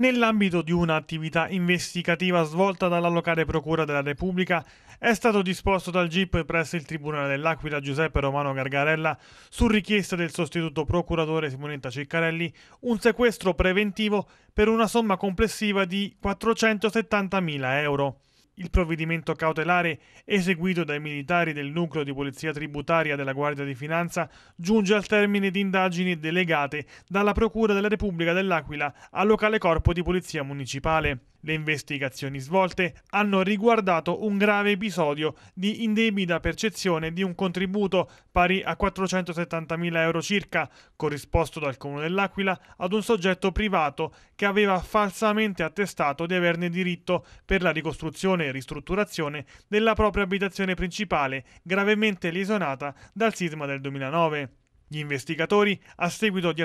Nell'ambito di un'attività investigativa svolta dalla locale Procura della Repubblica, è stato disposto dal GIP presso il Tribunale dell'Aquila Giuseppe Romano Gargarella, su richiesta del sostituto procuratore Simonetta Ciccarelli, un sequestro preventivo per una somma complessiva di 470.000 euro il provvedimento cautelare eseguito dai militari del nucleo di polizia tributaria della Guardia di Finanza giunge al termine di indagini delegate dalla Procura della Repubblica dell'Aquila al locale corpo di polizia municipale. Le investigazioni svolte hanno riguardato un grave episodio di indebita percezione di un contributo pari a 470.000 euro circa, corrisposto dal Comune dell'Aquila ad un soggetto privato che aveva falsamente attestato di averne diritto per la ricostruzione e ristrutturazione della propria abitazione principale, gravemente lesionata dal sisma del 2009. Gli investigatori, a seguito di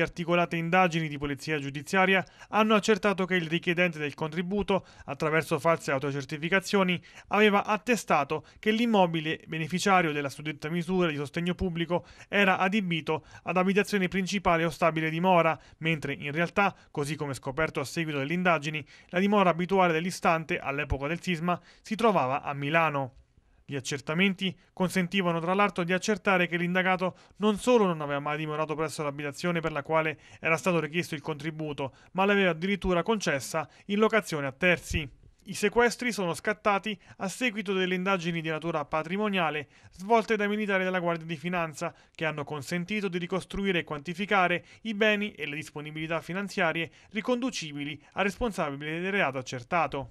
articolate indagini di polizia giudiziaria, hanno accertato che il richiedente del contributo, attraverso false autocertificazioni, aveva attestato che l'immobile beneficiario della suddetta misura di sostegno pubblico era adibito ad abitazione principale o stabile dimora, mentre in realtà, così come scoperto a seguito delle indagini, la dimora abituale dell'istante all'epoca del sisma si trovava a Milano. Gli accertamenti consentivano tra l'altro di accertare che l'indagato non solo non aveva mai dimorato presso l'abitazione per la quale era stato richiesto il contributo, ma l'aveva addirittura concessa in locazione a terzi. I sequestri sono scattati a seguito delle indagini di natura patrimoniale svolte dai militari della Guardia di Finanza, che hanno consentito di ricostruire e quantificare i beni e le disponibilità finanziarie riconducibili al responsabile del reato accertato.